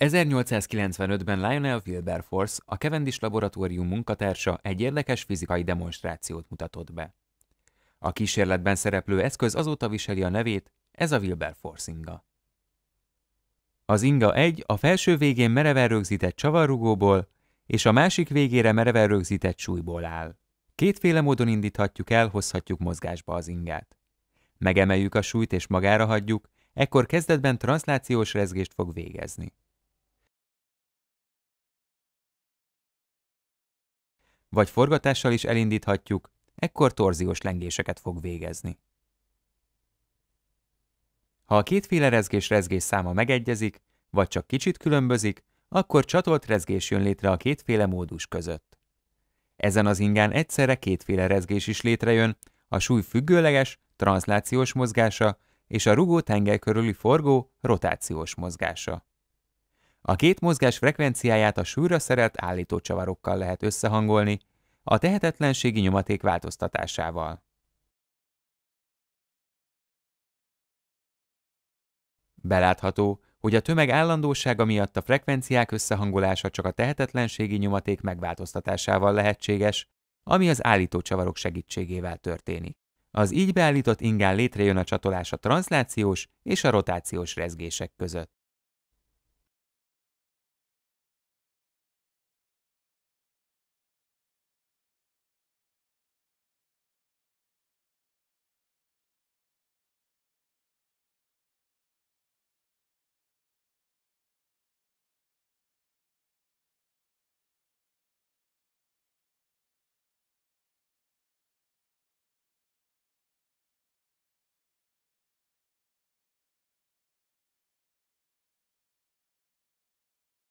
1895-ben Lionel Wilberforce, a Cavendish Laboratórium munkatársa egy érdekes fizikai demonstrációt mutatott be. A kísérletben szereplő eszköz azóta viseli a nevét, ez a Wilberforce inga. Az inga egy a felső végén mereven rögzített csavarrugóból és a másik végére mereven rögzített súlyból áll. Kétféle módon indíthatjuk el, hozhatjuk mozgásba az ingát. Megemeljük a súlyt és magára hagyjuk, ekkor kezdetben translációs rezgést fog végezni. vagy forgatással is elindíthatjuk, ekkor torziós lengéseket fog végezni. Ha a kétféle rezgés-rezgés száma megegyezik, vagy csak kicsit különbözik, akkor csatolt rezgés jön létre a kétféle módus között. Ezen az ingán egyszerre kétféle rezgés is létrejön, a súly függőleges, transzlációs mozgása és a rugó tengely körüli forgó rotációs mozgása. A két mozgás frekvenciáját a súlyra szerelt állítócsavarokkal lehet összehangolni, a tehetetlenségi nyomaték változtatásával. Belátható, hogy a tömeg állandósága miatt a frekvenciák összehangolása csak a tehetetlenségi nyomaték megváltoztatásával lehetséges, ami az állítócsavarok segítségével történik. Az így beállított ingán létrejön a csatolás a transzlációs és a rotációs rezgések között.